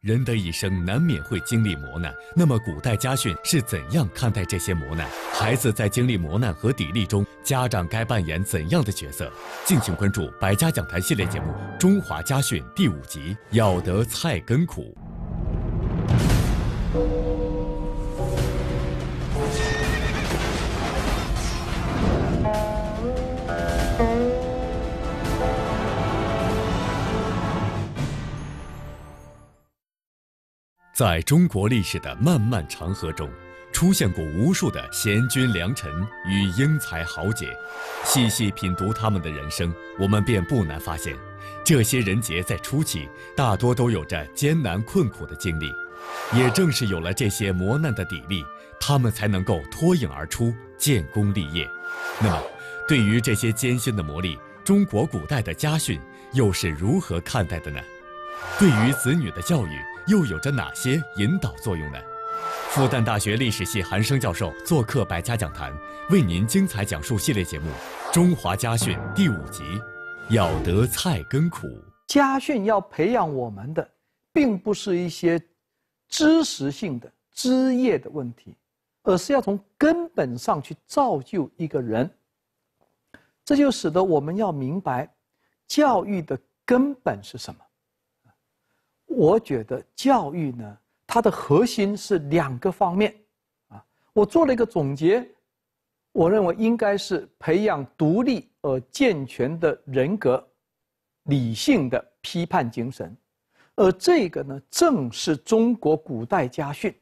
人的一生难免会经历磨难，那么古代家训是怎样看待这些磨难？孩子在经历磨难和砥砺中，家长该扮演怎样的角色？敬请关注《百家讲坛》系列节目《中华家训》第五集《咬得菜根苦》。在中国历史的漫漫长河中，出现过无数的贤君良臣与英才豪杰。细细品读他们的人生，我们便不难发现，这些人杰在初期大多都有着艰难困苦的经历。也正是有了这些磨难的砥砺，他们才能够脱颖而出，建功立业。那么，对于这些艰辛的磨砺，中国古代的家训又是如何看待的呢？对于子女的教育。又有着哪些引导作用呢？复旦大学历史系韩升教授做客百家讲坛，为您精彩讲述系列节目《中华家训》第五集：要得菜根苦。家训要培养我们的，并不是一些知识性的枝叶的问题，而是要从根本上去造就一个人。这就使得我们要明白，教育的根本是什么。我觉得教育呢，它的核心是两个方面，啊，我做了一个总结，我认为应该是培养独立而健全的人格，理性的批判精神，而这个呢，正是中国古代家训，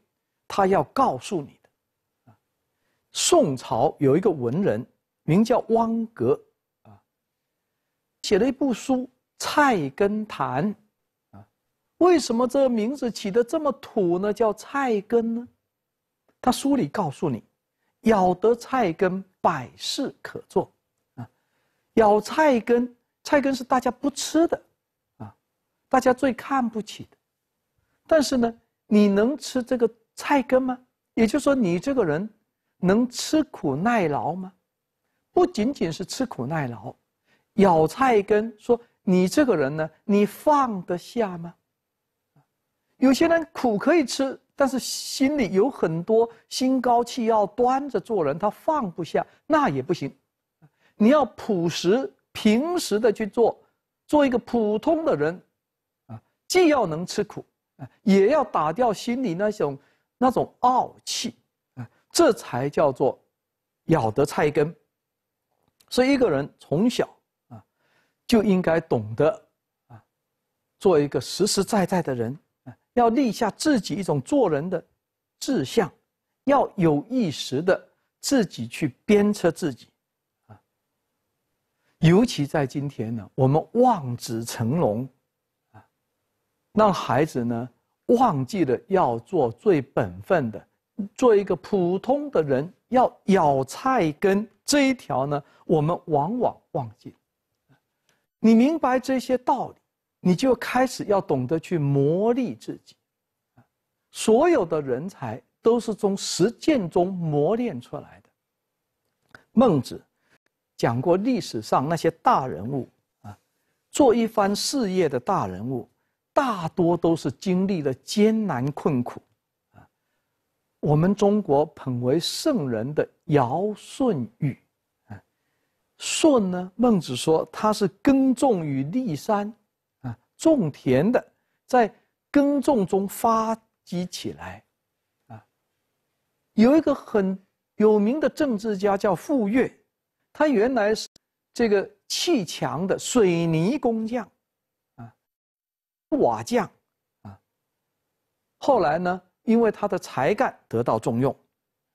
他要告诉你的。宋朝有一个文人，名叫汪格，啊，写了一部书《菜根谭》。为什么这个名字起得这么土呢？叫菜根呢？他书里告诉你，咬得菜根，百事可做。啊，咬菜根，菜根是大家不吃的，啊，大家最看不起的。但是呢，你能吃这个菜根吗？也就是说，你这个人能吃苦耐劳吗？不仅仅是吃苦耐劳，咬菜根，说你这个人呢，你放得下吗？有些人苦可以吃，但是心里有很多心高气傲、端着做人，他放不下，那也不行。你要朴实、平时的去做，做一个普通的人，啊，既要能吃苦，啊，也要打掉心里那种那种傲气，啊，这才叫做咬得菜根。所以，一个人从小啊，就应该懂得啊，做一个实实在在的人。要立下自己一种做人的志向，要有意识的自己去鞭策自己啊。尤其在今天呢，我们望子成龙啊，让孩子呢忘记了要做最本分的，做一个普通的人，要咬菜根这一条呢，我们往往忘记。你明白这些道理？你就开始要懂得去磨砺自己，啊，所有的人才都是从实践中磨练出来的。孟子讲过，历史上那些大人物啊，做一番事业的大人物，大多都是经历了艰难困苦，啊，我们中国捧为圣人的尧舜禹，啊，舜呢，孟子说他是耕种于骊山。种田的在耕种中发迹起来，啊，有一个很有名的政治家叫傅说，他原来是这个砌墙的水泥工匠，啊，瓦匠，啊，后来呢，因为他的才干得到重用，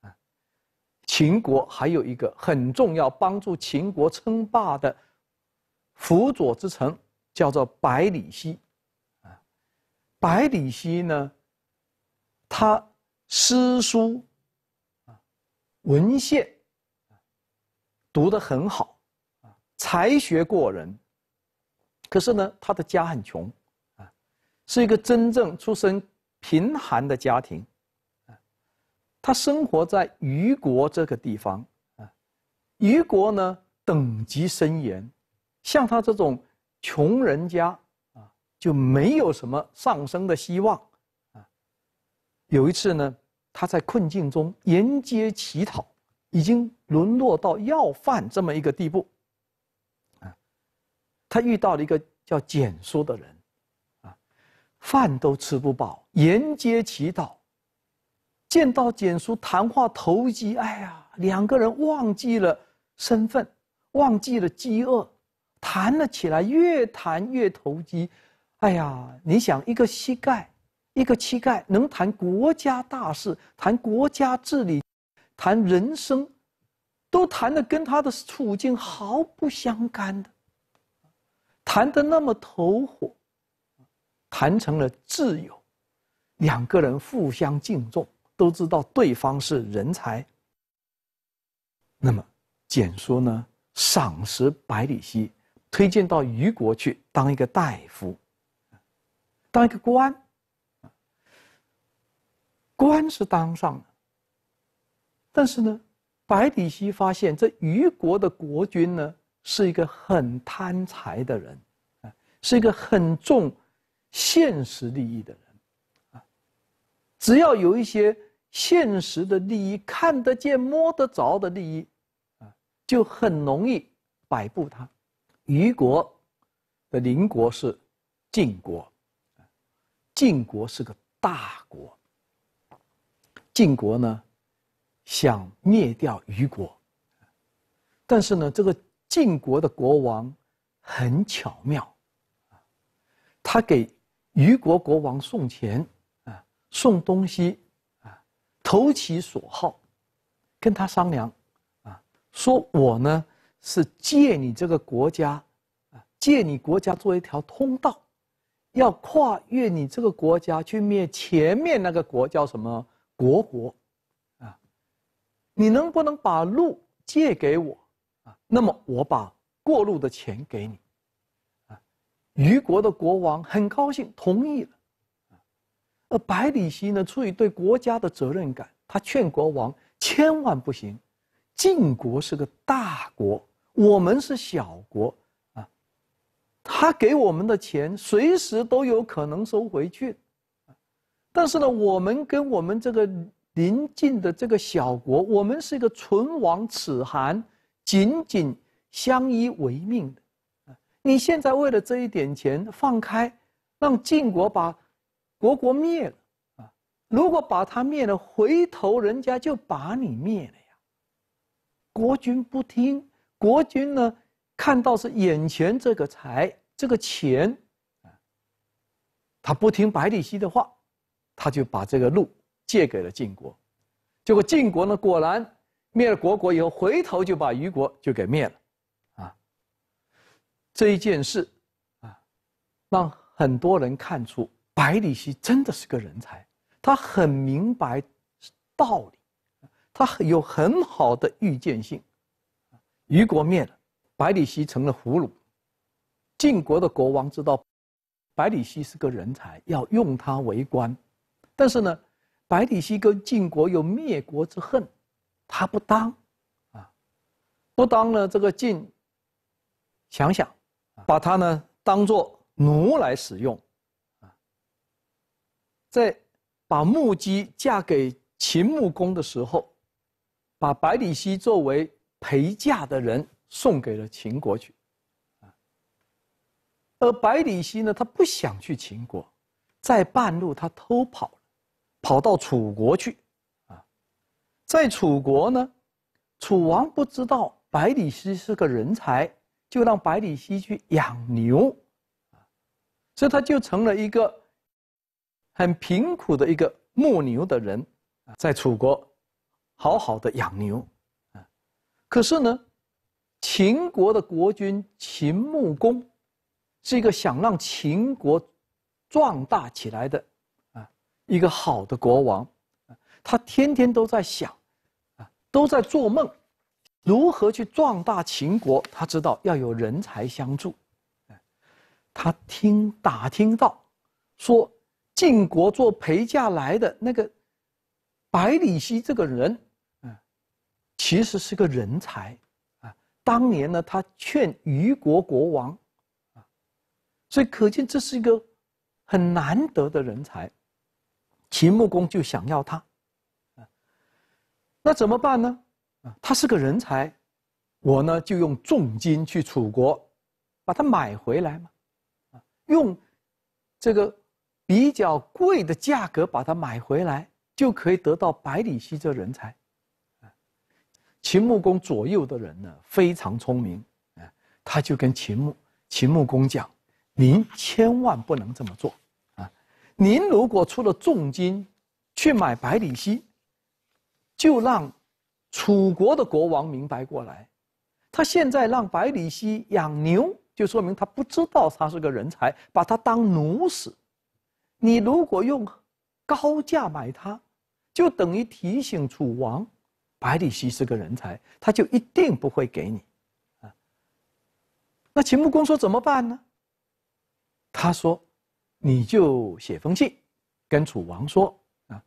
啊，秦国还有一个很重要帮助秦国称霸的辅佐之臣。叫做百里奚，啊，百里奚呢，他诗书啊，文献读得很好，啊，才学过人。可是呢，他的家很穷，啊，是一个真正出身贫寒的家庭，啊，他生活在虞国这个地方，啊，虞国呢等级森严，像他这种。穷人家啊，就没有什么上升的希望啊。有一次呢，他在困境中沿街乞讨，已经沦落到要饭这么一个地步啊。他遇到了一个叫简叔的人啊，饭都吃不饱，沿街乞讨。见到简叔谈话投机，哎呀，两个人忘记了身份，忘记了饥饿。谈了起来，越谈越投机。哎呀，你想，一个膝盖，一个膝盖，能谈国家大事，谈国家治理，谈人生，都谈的跟他的处境毫不相干的，谈的那么投火，谈成了挚友，两个人互相敬重，都知道对方是人才。那么，简说呢，赏识百里奚。推荐到虞国去当一个大夫，当一个官，官是当上了。但是呢，百里奚发现这虞国的国君呢是一个很贪财的人，啊，是一个很重现实利益的人，啊，只要有一些现实的利益看得见、摸得着的利益，啊，就很容易摆布他。虞国的邻国是晋国，晋国是个大国。晋国呢，想灭掉虞国。但是呢，这个晋国的国王很巧妙，他给虞国国王送钱啊，送东西啊，投其所好，跟他商量啊，说我呢。是借你这个国家，啊，借你国家做一条通道，要跨越你这个国家去灭前面那个国，叫什么国国，啊，你能不能把路借给我，啊？那么我把过路的钱给你，啊，虞国的国王很高兴，同意了，而百里奚呢，出于对国家的责任感，他劝国王千万不行，晋国是个大国。我们是小国啊，他给我们的钱随时都有可能收回去，但是呢，我们跟我们这个邻近的这个小国，我们是一个唇亡齿寒、紧紧相依为命的。你现在为了这一点钱放开，让晋国把国国灭了啊！如果把他灭了，回头人家就把你灭了呀。国君不听。国君呢，看到是眼前这个财，这个钱，啊，他不听百里奚的话，他就把这个路借给了晋国，结果晋国呢，果然灭了国国以后，回头就把虞国就给灭了，啊，这一件事，啊，让很多人看出百里奚真的是个人才，他很明白道理，他有很好的预见性。虞国灭了，百里奚成了俘虏。晋国的国王知道，百里奚是个人才，要用他为官。但是呢，百里奚跟晋国有灭国之恨，他不当，啊，不当呢？这个晋，想想，把他呢当做奴来使用，啊，在把木姬嫁给秦穆公的时候，把百里奚作为。陪嫁的人送给了秦国去，啊。而百里奚呢，他不想去秦国，在半路他偷跑了，跑到楚国去，啊，在楚国呢，楚王不知道百里奚是个人才，就让百里奚去养牛，啊，所以他就成了一个很贫苦的一个牧牛的人，在楚国好好的养牛。可是呢，秦国的国君秦穆公，是一个想让秦国壮大起来的啊，一个好的国王，他天天都在想，啊，都在做梦，如何去壮大秦国？他知道要有人才相助，他听打听到，说晋国做陪嫁来的那个百里奚这个人。其实是个人才啊！当年呢，他劝虞国国王啊，所以可见这是一个很难得的人才。秦穆公就想要他啊，那怎么办呢？啊，他是个人才，我呢就用重金去楚国，把他买回来嘛，啊，用这个比较贵的价格把他买回来，就可以得到百里奚这人才。秦穆公左右的人呢非常聪明，哎，他就跟秦穆秦穆公讲：“您千万不能这么做，啊，您如果出了重金去买百里奚，就让楚国的国王明白过来，他现在让百里奚养牛，就说明他不知道他是个人才，把他当奴使。你如果用高价买他，就等于提醒楚王。”百里奚是个人才，他就一定不会给你。啊，那秦穆公说怎么办呢？他说：“你就写封信跟楚王说啊，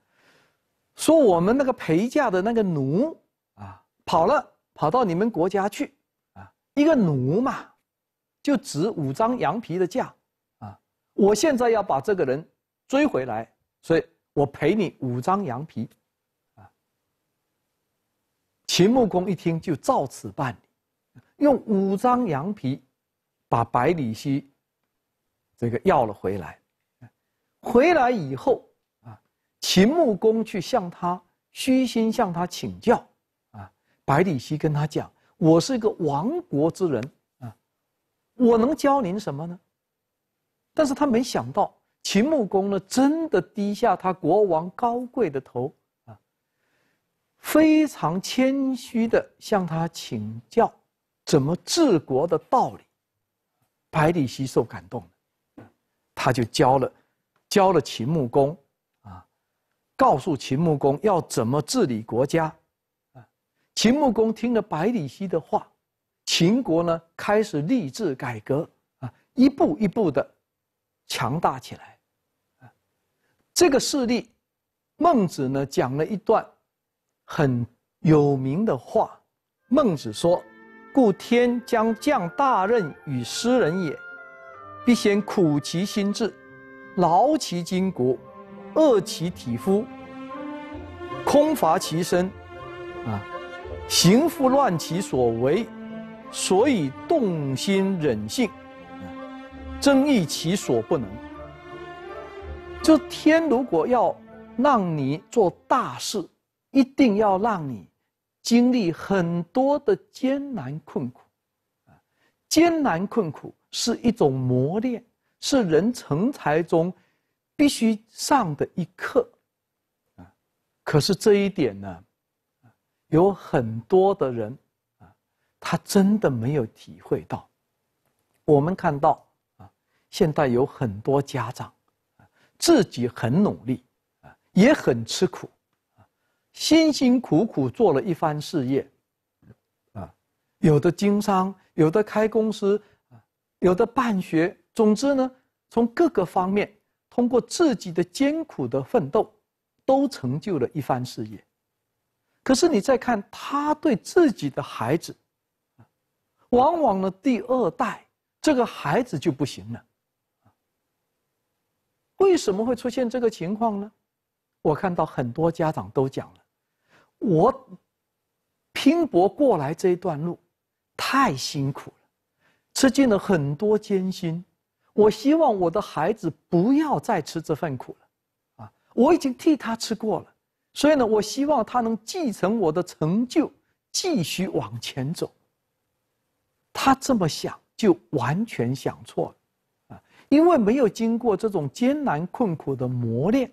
说我们那个陪嫁的那个奴啊跑了，跑到你们国家去啊。一个奴嘛，就值五张羊皮的价啊。我现在要把这个人追回来，所以我赔你五张羊皮。”秦穆公一听就照此办理，用五张羊皮，把百里奚这个要了回来。回来以后啊，秦穆公去向他虚心向他请教啊。百里奚跟他讲：“我是一个亡国之人啊，我能教您什么呢？”但是他没想到，秦穆公呢真的低下他国王高贵的头。非常谦虚的向他请教怎么治国的道理。百里奚受感动了，他就教了，教了秦穆公，啊，告诉秦穆公要怎么治理国家。啊，秦穆公听了百里奚的话，秦国呢开始立志改革，啊，一步一步的强大起来。这个事例，孟子呢讲了一段。很有名的话，孟子说：“故天将降大任于斯人也，必先苦其心志，劳其筋骨，饿其体肤，空乏其身，啊，行拂乱其所为，所以动心忍性，增益其所不能。”就天如果要让你做大事。一定要让你经历很多的艰难困苦，啊，艰难困苦是一种磨练，是人成才中必须上的一课，啊，可是这一点呢，有很多的人啊，他真的没有体会到。我们看到啊，现在有很多家长啊，自己很努力啊，也很吃苦。辛辛苦苦做了一番事业，啊，有的经商，有的开公司，有的办学，总之呢，从各个方面通过自己的艰苦的奋斗，都成就了一番事业。可是你再看他对自己的孩子，往往呢，第二代这个孩子就不行了。为什么会出现这个情况呢？我看到很多家长都讲了。我拼搏过来这一段路太辛苦了，吃尽了很多艰辛。我希望我的孩子不要再吃这份苦了，啊，我已经替他吃过了。所以呢，我希望他能继承我的成就，继续往前走。他这么想就完全想错了，啊，因为没有经过这种艰难困苦的磨练，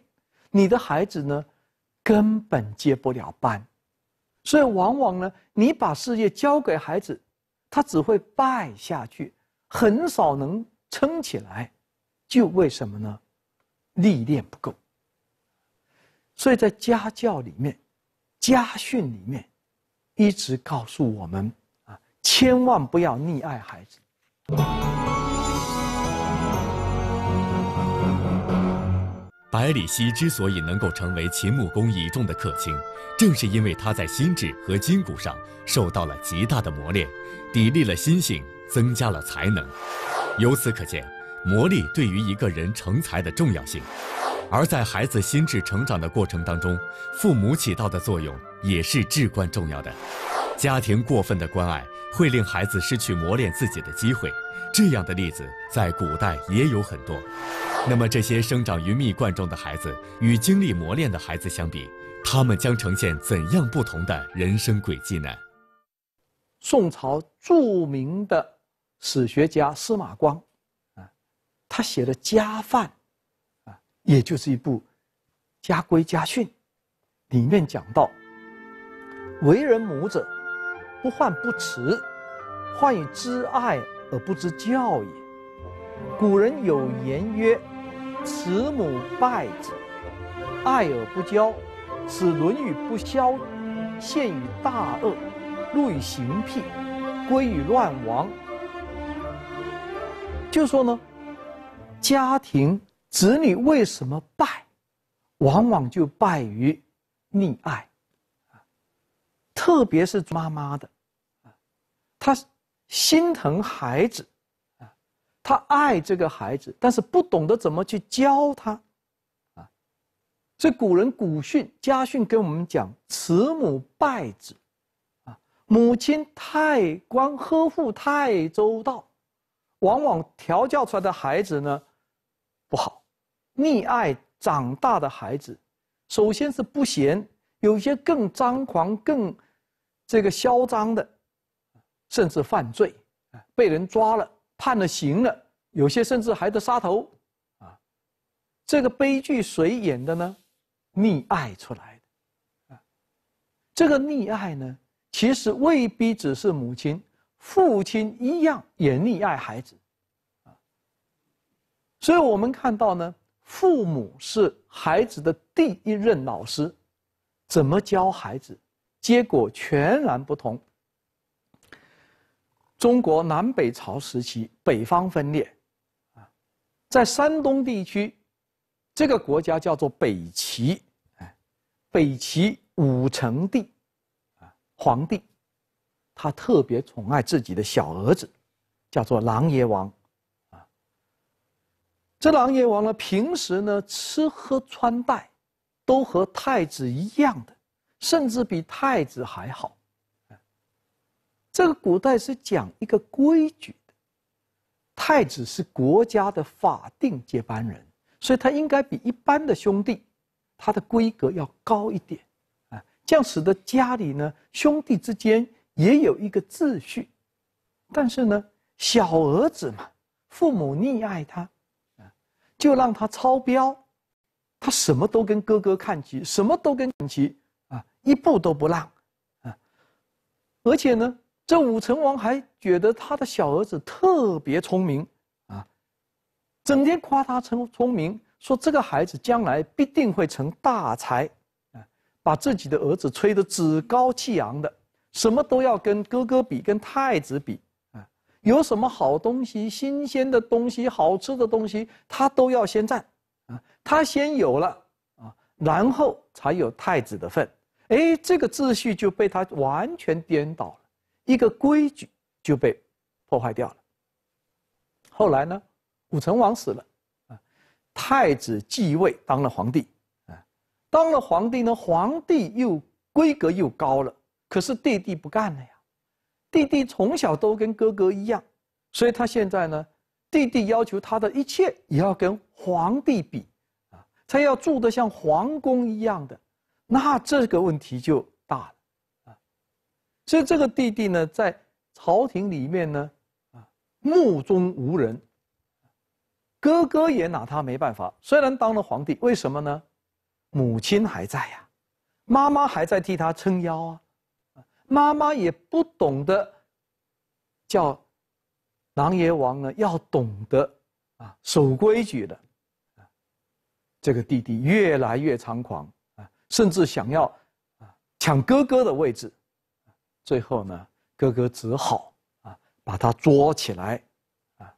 你的孩子呢？根本接不了班，所以往往呢，你把事业交给孩子，他只会败下去，很少能撑起来，就为什么呢？历练不够。所以在家教里面，家训里面，一直告诉我们啊，千万不要溺爱孩子。百里奚之所以能够成为秦穆公倚重的客卿，正是因为他在心智和筋骨上受到了极大的磨练，砥砺了心性，增加了才能。由此可见，磨砺对于一个人成才的重要性。而在孩子心智成长的过程当中，父母起到的作用也是至关重要的。家庭过分的关爱会令孩子失去磨练自己的机会，这样的例子在古代也有很多。那么这些生长于蜜罐中的孩子与经历磨练的孩子相比，他们将呈现怎样不同的人生轨迹呢？宋朝著名的史学家司马光，啊，他写的《家范》，啊，也就是一部家规家训，里面讲到：“为人母者，不患不慈，患以知爱而不知教也。”古人有言曰：慈母败子，爱而不教，使《论语》不肖，陷于大恶，入于行辟，归于乱亡。就说呢，家庭子女为什么败，往往就败于溺爱，特别是妈妈的，她心疼孩子。他爱这个孩子，但是不懂得怎么去教他，啊，所以古人古训家训跟我们讲“慈母败子”，啊，母亲太关呵护太周到，往往调教出来的孩子呢，不好，溺爱长大的孩子，首先是不贤，有些更张狂更，这个嚣张的，甚至犯罪，被人抓了。判了刑了，有些甚至还得杀头，啊，这个悲剧谁演的呢？溺爱出来的，啊，这个溺爱呢，其实未必只是母亲，父亲一样也溺爱孩子，啊，所以我们看到呢，父母是孩子的第一任老师，怎么教孩子，结果全然不同。中国南北朝时期，北方分裂，啊，在山东地区，这个国家叫做北齐，哎，北齐武成帝，啊，皇帝，他特别宠爱自己的小儿子，叫做琅琊王，啊。这琅琊王呢，平时呢，吃喝穿戴，都和太子一样的，甚至比太子还好。这个古代是讲一个规矩的，太子是国家的法定接班人，所以他应该比一般的兄弟，他的规格要高一点，啊，这样使得家里呢兄弟之间也有一个秩序，但是呢小儿子嘛，父母溺爱他，啊，就让他超标，他什么都跟哥哥看齐，什么都跟看齐，啊，一步都不让，啊，而且呢。这武成王还觉得他的小儿子特别聪明，啊，整天夸他聪聪明，说这个孩子将来必定会成大才，啊，把自己的儿子吹得趾高气扬的，什么都要跟哥哥比，跟太子比，啊，有什么好东西、新鲜的东西、好吃的东西，他都要先占，啊，他先有了，啊，然后才有太子的份，哎，这个秩序就被他完全颠倒了。一个规矩就被破坏掉了。后来呢，武成王死了，啊，太子继位当了皇帝，啊，当了皇帝呢，皇帝又规格又高了。可是弟弟不干了呀，弟弟从小都跟哥哥一样，所以他现在呢，弟弟要求他的一切也要跟皇帝比，啊，他要住得像皇宫一样的，那这个问题就。所以这个弟弟呢，在朝廷里面呢，啊，目中无人。哥哥也拿他没办法。虽然当了皇帝，为什么呢？母亲还在呀，妈妈还在替他撑腰啊。妈妈也不懂得叫琅爷王呢，要懂得啊，守规矩的。这个弟弟越来越猖狂啊，甚至想要啊，抢哥哥的位置。最后呢，哥哥只好啊把他捉起来，啊，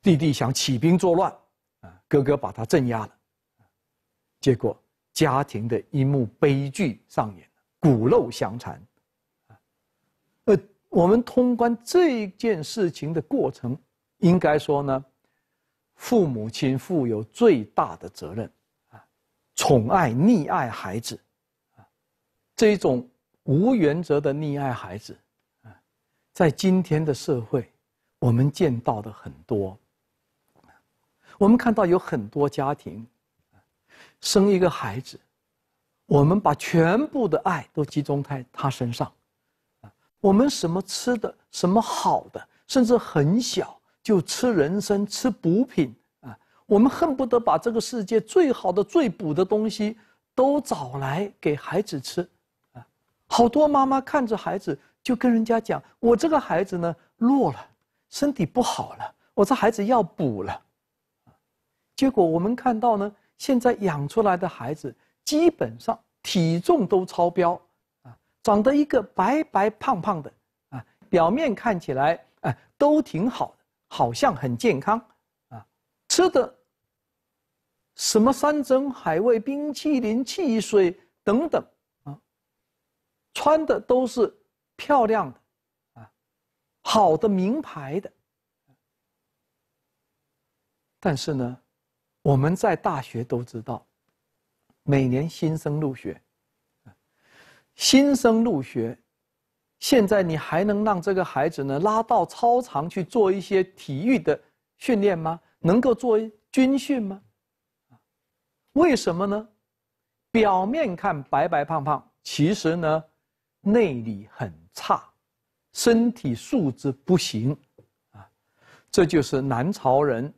弟弟想起兵作乱，啊，哥哥把他镇压了，结果家庭的一幕悲剧上演骨肉相残，啊，呃，我们通关这件事情的过程，应该说呢，父母亲负有最大的责任，啊，宠爱溺爱孩子，啊，这种。无原则的溺爱孩子，啊，在今天的社会，我们见到的很多。我们看到有很多家庭，生一个孩子，我们把全部的爱都集中在他身上，啊，我们什么吃的什么好的，甚至很小就吃人参吃补品啊，我们恨不得把这个世界最好的最补的东西都找来给孩子吃。好多妈妈看着孩子就跟人家讲：“我这个孩子呢弱了，身体不好了，我这孩子要补了。”结果我们看到呢，现在养出来的孩子基本上体重都超标，啊，长得一个白白胖胖的，啊，表面看起来啊都挺好的，好像很健康，啊，吃的什么山珍海味、冰淇淋、汽水等等。穿的都是漂亮的啊，好的名牌的。但是呢，我们在大学都知道，每年新生入学，新生入学，现在你还能让这个孩子呢拉到操场去做一些体育的训练吗？能够做军训吗？为什么呢？表面看白白胖胖，其实呢。内力很差，身体素质不行，啊，这就是南朝人《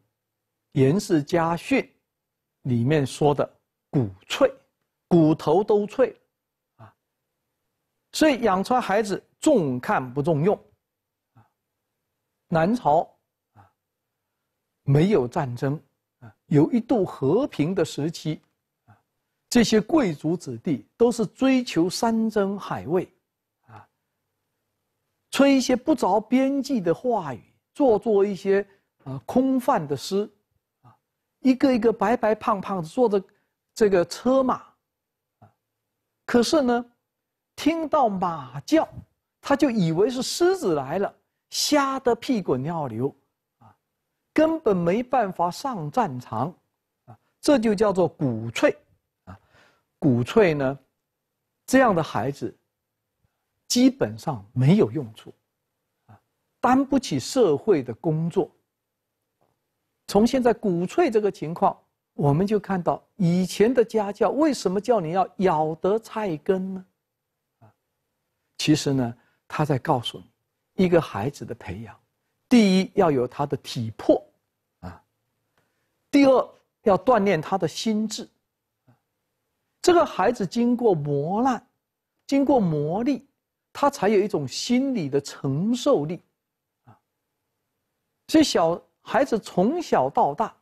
颜氏家训》里面说的“骨脆”，骨头都脆，啊，所以养出来孩子重看不重用，啊，南朝啊，没有战争啊，有一度和平的时期，啊，这些贵族子弟都是追求山珍海味。吹一些不着边际的话语，做做一些，呃，空泛的诗，啊，一个一个白白胖胖的坐着，这个车马，啊，可是呢，听到马叫，他就以为是狮子来了，吓得屁滚尿流，啊，根本没办法上战场，啊，这就叫做鼓吹，啊，鼓吹呢，这样的孩子。基本上没有用处，啊，担不起社会的工作。从现在鼓吹这个情况，我们就看到以前的家教为什么叫你要咬得菜根呢？啊，其实呢，他在告诉你，一个孩子的培养，第一要有他的体魄，啊，第二要锻炼他的心智，这个孩子经过磨难，经过磨砺。他才有一种心理的承受力，啊，所以小孩子从小到大，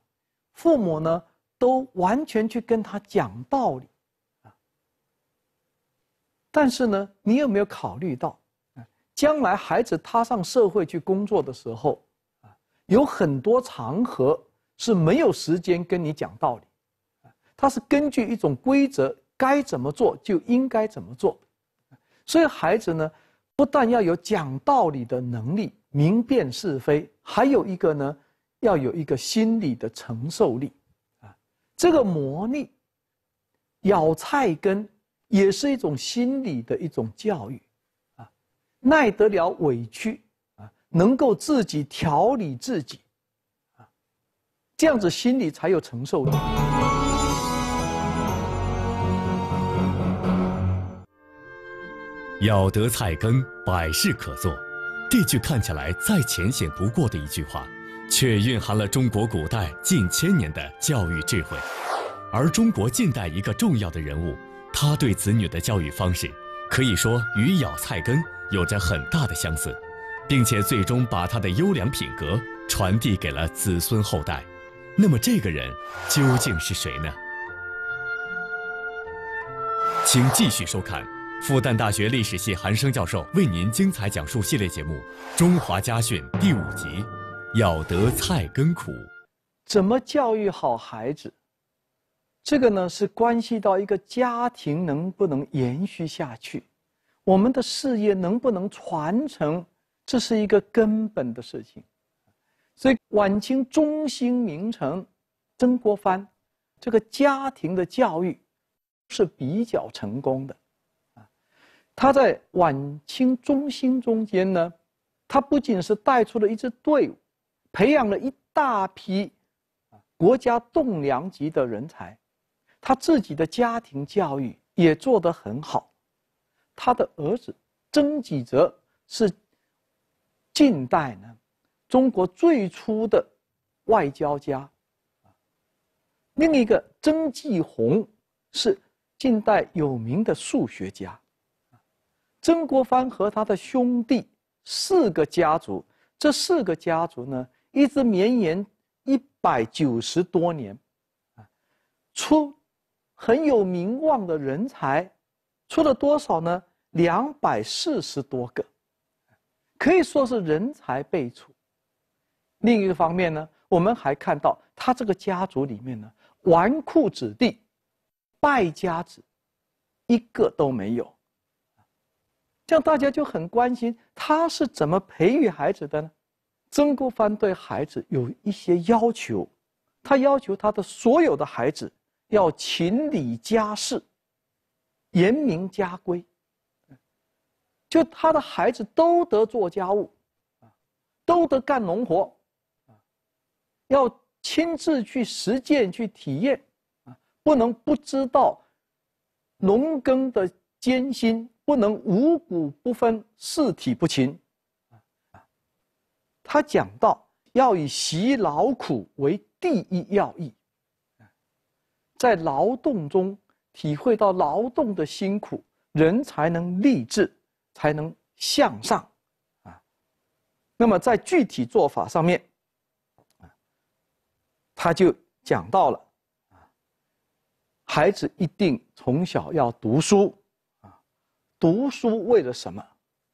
父母呢都完全去跟他讲道理，啊，但是呢，你有没有考虑到，啊，将来孩子踏上社会去工作的时候，啊，有很多场合是没有时间跟你讲道理，啊，他是根据一种规则，该怎么做就应该怎么做。所以孩子呢，不但要有讲道理的能力、明辨是非，还有一个呢，要有一个心理的承受力。啊，这个磨砺、咬菜根，也是一种心理的一种教育。啊，耐得了委屈，啊，能够自己调理自己，啊，这样子心里才有承受力。咬得菜根，百事可做，这句看起来再浅显不过的一句话，却蕴含了中国古代近千年的教育智慧。而中国近代一个重要的人物，他对子女的教育方式，可以说与咬菜根有着很大的相似，并且最终把他的优良品格传递给了子孙后代。那么这个人究竟是谁呢？请继续收看。复旦大学历史系韩升教授为您精彩讲述系列节目《中华家训》第五集：“咬得菜根苦，怎么教育好孩子？这个呢是关系到一个家庭能不能延续下去，我们的事业能不能传承，这是一个根本的事情。所以，晚清中兴名臣曾国藩，这个家庭的教育是比较成功的。”他在晚清中心中间呢，他不仅是带出了一支队伍，培养了一大批国家栋梁级的人才，他自己的家庭教育也做得很好。他的儿子曾纪泽是近代呢中国最初的外交家，另一个曾纪鸿是近代有名的数学家。曾国藩和他的兄弟，四个家族，这四个家族呢，一直绵延一百九十多年，啊，出很有名望的人才，出了多少呢？两百四十多个，可以说是人才辈出。另一个方面呢，我们还看到他这个家族里面呢，纨绔子弟、败家子，一个都没有。这样大家就很关心他是怎么培育孩子的呢？曾国藩对孩子有一些要求，他要求他的所有的孩子要勤理家事，严明家规，就他的孩子都得做家务，都得干农活，要亲自去实践去体验，不能不知道，农耕的艰辛。不能五谷不分、四体不勤，他讲到要以习劳苦为第一要义，在劳动中体会到劳动的辛苦，人才能励志，才能向上，啊，那么在具体做法上面，他就讲到了，啊，孩子一定从小要读书。读书为了什么？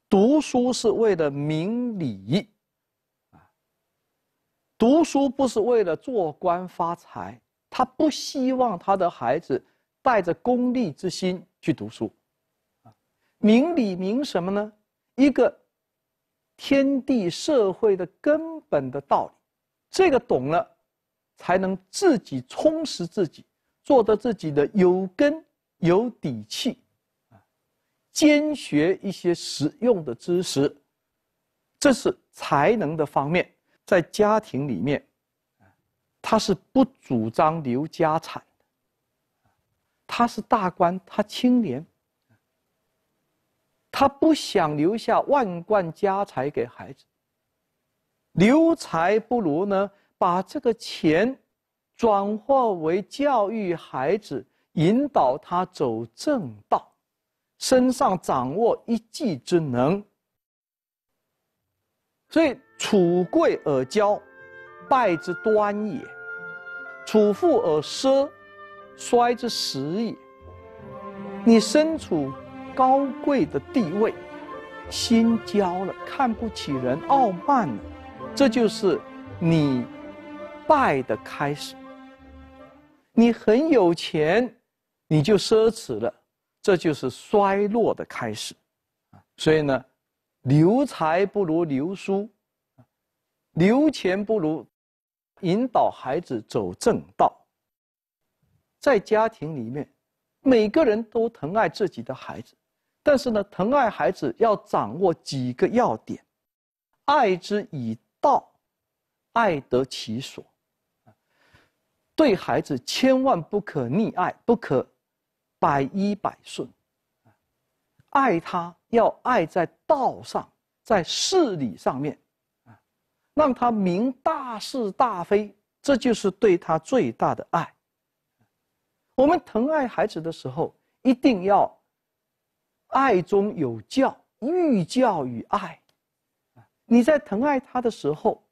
读书是为了明理，啊！读书不是为了做官发财，他不希望他的孩子带着功利之心去读书，啊！明理明什么呢？一个天地社会的根本的道理，这个懂了，才能自己充实自己，做的自己的有根有底气。兼学一些实用的知识，这是才能的方面。在家庭里面，他是不主张留家产的。他是大官，他清廉，他不想留下万贯家财给孩子。留财不如呢，把这个钱转化为教育孩子，引导他走正道。身上掌握一技之能。所以，处贵而骄，败之端也；处富而奢，衰之始也。你身处高贵的地位，心骄了，看不起人，傲慢了，这就是你败的开始。你很有钱，你就奢侈了。这就是衰落的开始，所以呢，留财不如留书，留钱不如引导孩子走正道。在家庭里面，每个人都疼爱自己的孩子，但是呢，疼爱孩子要掌握几个要点：爱之以道，爱得其所。对孩子千万不可溺爱，不可。百依百顺，爱他要爱在道上，在事理上面，让他明大是大非，这就是对他最大的爱。我们疼爱孩子的时候，一定要爱中有教，育教于爱。你在疼爱他的时候，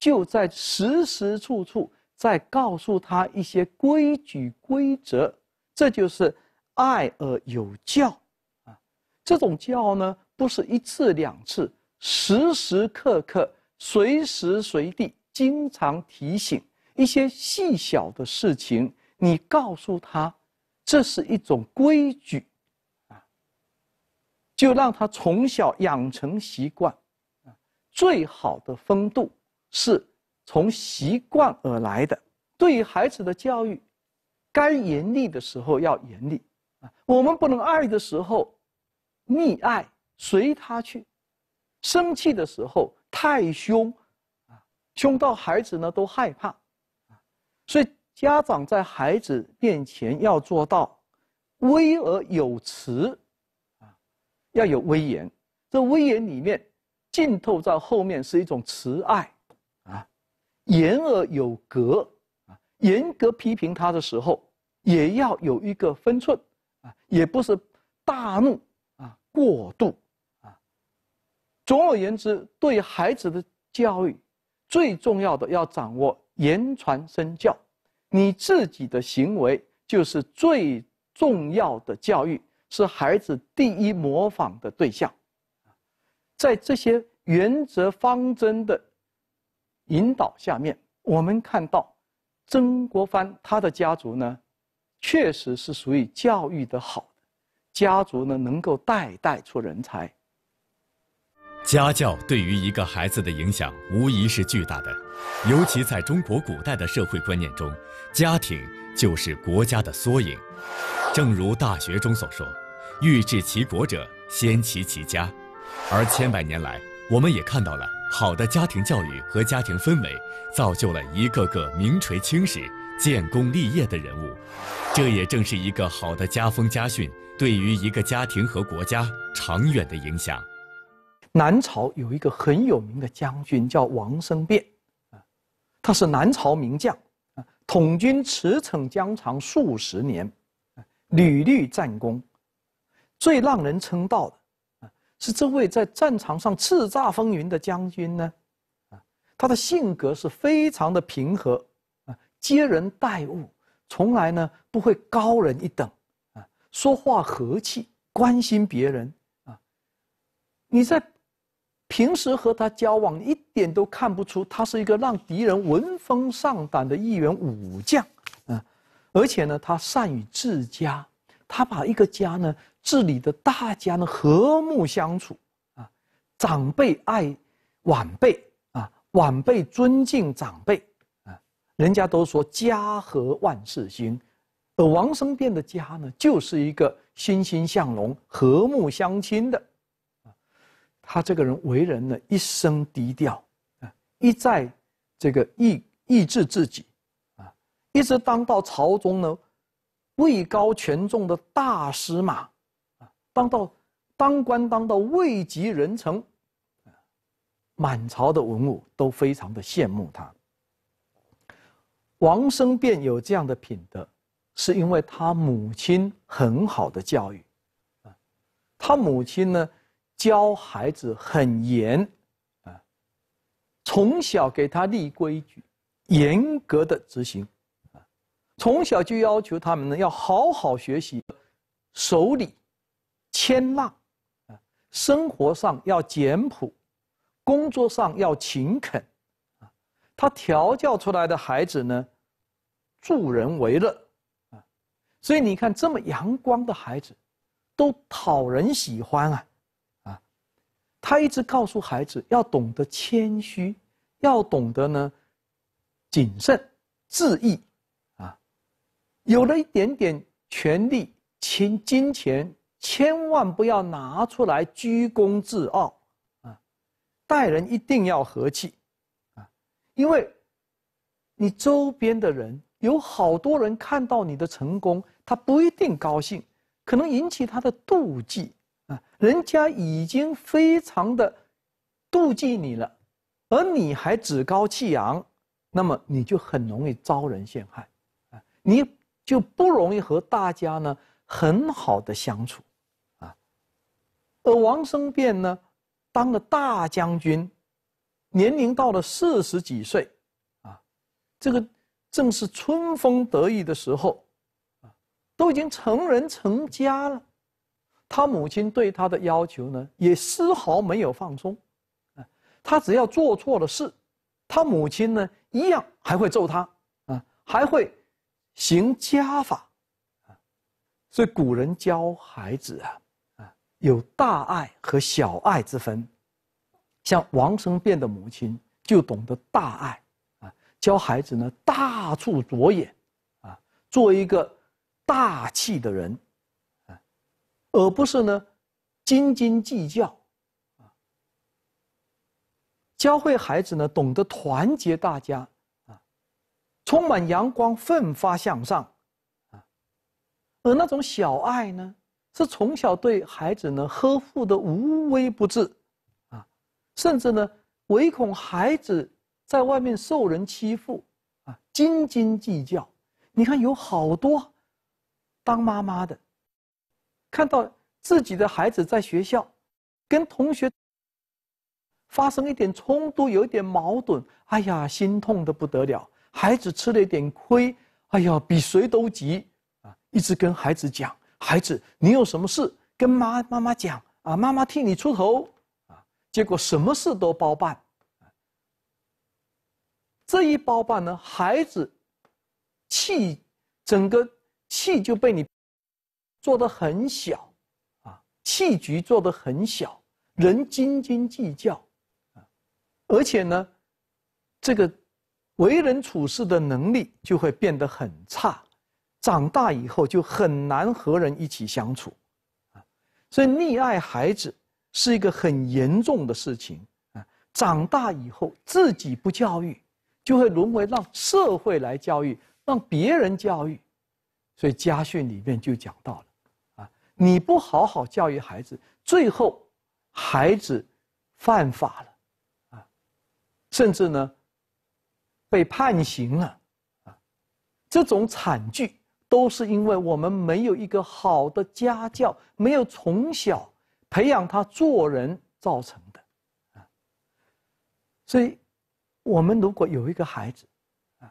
就在时时处处在告诉他一些规矩规则，这就是。爱而有教，啊，这种教呢，不是一次两次，时时刻刻、随时随地、经常提醒一些细小的事情。你告诉他，这是一种规矩，啊，就让他从小养成习惯。啊，最好的风度是从习惯而来的。对于孩子的教育，该严厉的时候要严厉。我们不能爱的时候，溺爱随他去；生气的时候太凶，啊，凶到孩子呢都害怕。所以家长在孩子面前要做到威而有慈，啊，要有威严。这威严里面浸透在后面是一种慈爱，啊，严而有格，啊，严格批评他的时候也要有一个分寸。也不是大怒啊，过度啊。总而言之，对孩子的教育最重要的要掌握言传身教，你自己的行为就是最重要的教育，是孩子第一模仿的对象。在这些原则方针的引导下面，我们看到曾国藩他的家族呢。确实是属于教育的好，家族呢能够代代出人才。家教对于一个孩子的影响无疑是巨大的，尤其在中国古代的社会观念中，家庭就是国家的缩影。正如《大学》中所说：“欲治其国者，先齐其家。”而千百年来，我们也看到了好的家庭教育和家庭氛围，造就了一个个名垂青史。建功立业的人物，这也正是一个好的家风家训对于一个家庭和国家长远的影响。南朝有一个很有名的将军叫王生辩，啊，他是南朝名将，啊，统军驰骋疆场数十年，屡立战功。最让人称道的，啊，是这位在战场上叱咤风云的将军呢，啊，他的性格是非常的平和。接人待物从来呢不会高人一等，啊，说话和气，关心别人啊。你在平时和他交往，一点都看不出他是一个让敌人闻风丧胆的一员武将，啊，而且呢，他善于治家，他把一个家呢治理的大家呢和睦相处，啊，长辈爱晚辈啊，晚辈尊敬长辈。人家都说家和万事兴，而王生变的家呢，就是一个欣欣向荣、和睦相亲的。他这个人为人呢，一生低调，啊，一再这个抑抑制自己，啊，一直当到朝中呢，位高权重的大司马，啊，当到当官当到位极人臣，啊，满朝的文武都非常的羡慕他。王生便有这样的品德，是因为他母亲很好的教育，啊，他母亲呢，教孩子很严，啊，从小给他立规矩，严格的执行，啊，从小就要求他们呢要好好学习，守礼，谦让，啊，生活上要简朴，工作上要勤恳。他调教出来的孩子呢，助人为乐，啊，所以你看这么阳光的孩子，都讨人喜欢啊，啊，他一直告诉孩子要懂得谦虚，要懂得呢谨慎自意，啊，有了一点点权力、钱、金钱，千万不要拿出来居功自傲，啊，待人一定要和气。因为，你周边的人有好多人看到你的成功，他不一定高兴，可能引起他的妒忌啊。人家已经非常的妒忌你了，而你还趾高气扬，那么你就很容易招人陷害啊。你就不容易和大家呢很好的相处啊。而王生变呢，当了大将军。年龄到了四十几岁，啊，这个正是春风得意的时候，啊，都已经成人成家了，他母亲对他的要求呢，也丝毫没有放松，啊，他只要做错了事，他母亲呢一样还会揍他，啊，还会行家法，啊，所以古人教孩子啊，啊，有大爱和小爱之分。像王生变的母亲就懂得大爱，啊，教孩子呢大处着眼，啊，做一个大气的人，啊，而不是呢斤斤计较，啊，教会孩子呢懂得团结大家，啊，充满阳光、奋发向上，啊，而那种小爱呢，是从小对孩子呢呵护的无微不至。甚至呢，唯恐孩子在外面受人欺负，啊，斤斤计较。你看，有好多当妈妈的，看到自己的孩子在学校跟同学发生一点冲突、有一点矛盾，哎呀，心痛的不得了。孩子吃了一点亏，哎呀，比谁都急啊，一直跟孩子讲：“孩子，你有什么事跟妈妈妈讲啊，妈妈替你出头。”结果什么事都包办，这一包办呢，孩子气，整个气就被你做的很小，啊，气局做的很小，人斤斤计较，啊，而且呢，这个为人处事的能力就会变得很差，长大以后就很难和人一起相处，啊，所以溺爱孩子。是一个很严重的事情啊！长大以后自己不教育，就会沦为让社会来教育、让别人教育。所以家训里面就讲到了：啊，你不好好教育孩子，最后孩子犯法了，啊，甚至呢被判刑了，啊，这种惨剧都是因为我们没有一个好的家教，没有从小。培养他做人造成的，啊，所以，我们如果有一个孩子，啊，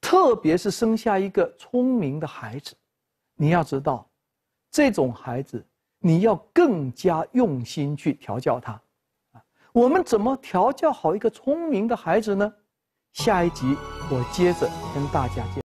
特别是生下一个聪明的孩子，你要知道，这种孩子你要更加用心去调教他，啊，我们怎么调教好一个聪明的孩子呢？下一集我接着跟大家讲。